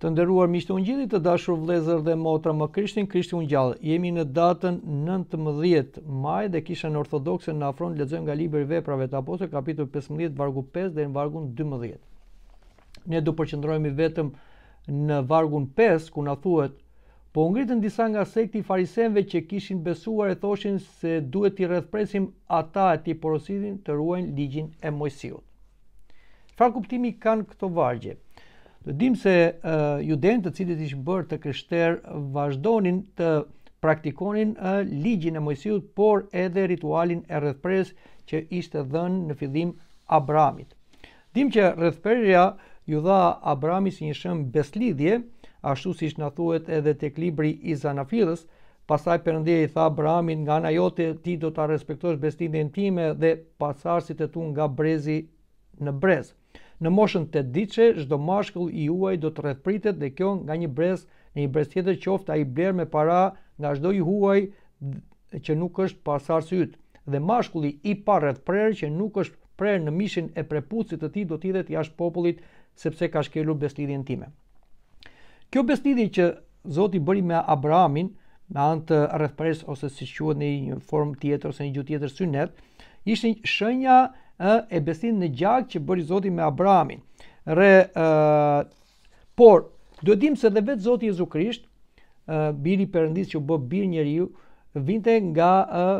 Të nderuar miqtë ungjillit, të dashur vëllezër dhe motra më Krishtin, Krishti u ngjall. Jemi në datën 19 maj dhe kisha në ortodokse na afron lexojmë nga libri veprave të apostolit kapitull 15 vargu 5 deri në vargun 12. Ne do përqendrohemi vetëm në vargun 5 ku na thuhet Po ngritën disa nga sekti i që kishin besuar e thoshin se duhet i rrethpresim ata e t'i porositin të ruajnë ligjin e Mojsiut. Çfarë kuptimi kanë këto vargje? Të dim se uh, judenë të cilët ishin bërë të krishterë vazhdonin të praktikonin uh, ligjin e Mojsiut, por edhe ritualin e rrethpres që ishte dhënë në fillim Abramit. Dim që rrethperja ju dha Abramit si një shëmë beslidhje, ashtu siç na thuhet edhe tek libri i Zanafillës, pastaj Perëndia i tha Abramit nga na jote ti do ta respektosh besimin time dhe pacarsit e tu nga brezi në brez në moshën të ditëshe, Shdo mashkull i uaj do të rrethpritet dhe kjo nga një brez, një brez tjetër qofta i bler me para nga shdo i huaj që nuk është pasar së Dhe mashkulli i pa rëtprerë që nuk është prerë në mishin e prepucit të ti do të tjetët jash popullit sepse ka shkelur beslidhin time. Kjo beslidhin që zoti bëri me Abrahamin, me anë të rëtpresë ose si quhet në një formë tjetër ose një që tjetër që ishin shenja e besin në gjak që bëri Zoti me Abrahamin. Rë por duhet dim se edhe vetë Zoti Jezu Krisht, ë biri i që u bë bir njeriu, vinte nga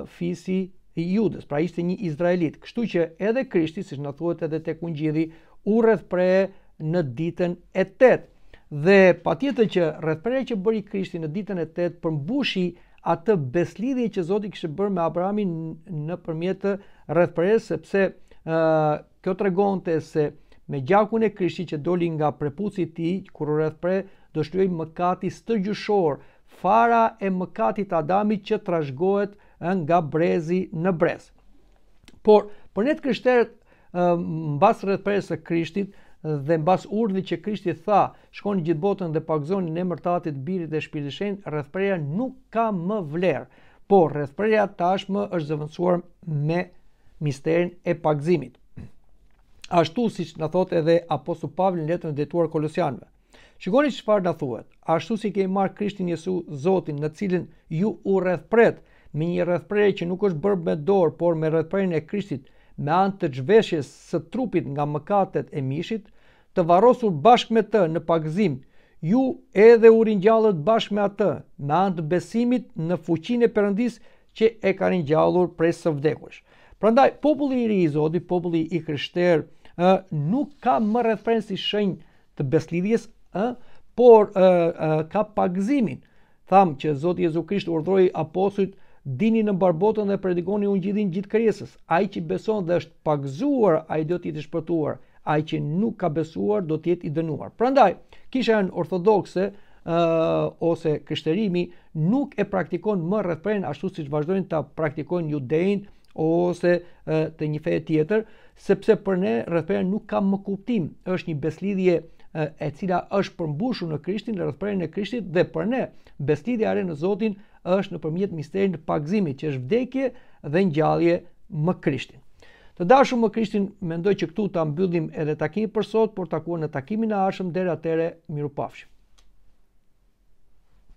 fisi i Judës, pra ishte një izraelit. Kështu që edhe Krishti, siç na thuhet edhe tek Ungjilli, u rrethpre pre në ditën e tetë. Dhe patjetër që rreth pre që bëri Krishti në ditën e tetë përmbushi atë beslidhje që Zoti kishte bërë me Abrahamin nëpërmjet rreth pres, sepse kjo të regonte se me gjakun e kryshti që doli nga prepuci ti, kur u rrëth pre, do shtuaj mëkati stëgjushor, fara e mëkatit Adami që trashgohet nga brezi në brez. Por, për ne të krishterët, mbas rrëth pre së krishtit, dhe mbas urdhit që Krishti tha, shkon në gjithë botën dhe pagzoni në emër Birit dhe Shpirtit Shenjt, rrethpreja nuk ka më vlerë, por rrethpreja tashmë është zëvendësuar me misterin e pagzimit. Ashtu si që në thot edhe aposu Pavlin letën e detuar kolosianve. Shikoni që farë në thuet, ashtu si kej marë Krishtin Jesu Zotin në cilin ju u rrethpret, me një rrethpret që nuk është bërë me dorë, por me rrethpretin e Krishtit me antë të gjveshjes së trupit nga mëkatet e mishit, të varosur bashkë me të në pagzim, ju edhe u rinjallët bashkë me atë me antë besimit në fuqin e përëndis që e ka rinjallur prej së vdekush. Prandaj populli i ri i Zotit, populli i krishterë, ë nuk ka më referencë shenjë të beslidhjes, ë, por ë ka pagëzimin. Tham që Zoti Jezu Krisht urdhroi apostujt dini në barbotën dhe predikoni ungjillin gjithë krijesës. Ai që beson dhe është pagëzuar, ai do të jetë i shpëtuar. Ai që nuk ka besuar do të jetë i dënuar. Prandaj, kisha një ortodokse ë uh, ose krishterimi nuk e praktikon më rrethprën ashtu siç vazhdojnë ta praktikojnë një ë ose e, të një feje tjetër, sepse për ne rrethpreja nuk ka më kuptim. Është një beslidhje e, e cila është përmbushur në Krishtin, në rrethprerjen e Krishtit dhe për ne beslidhja e në Zotin është nëpërmjet misterit të pagëzimit, që është vdekje dhe ngjallje me Krishtin. Të dashur me Krishtin, mendoj që këtu ta mbyllim edhe takimin për sot, por takuam në takimin e ardhshëm deri atëherë, mirupafshim.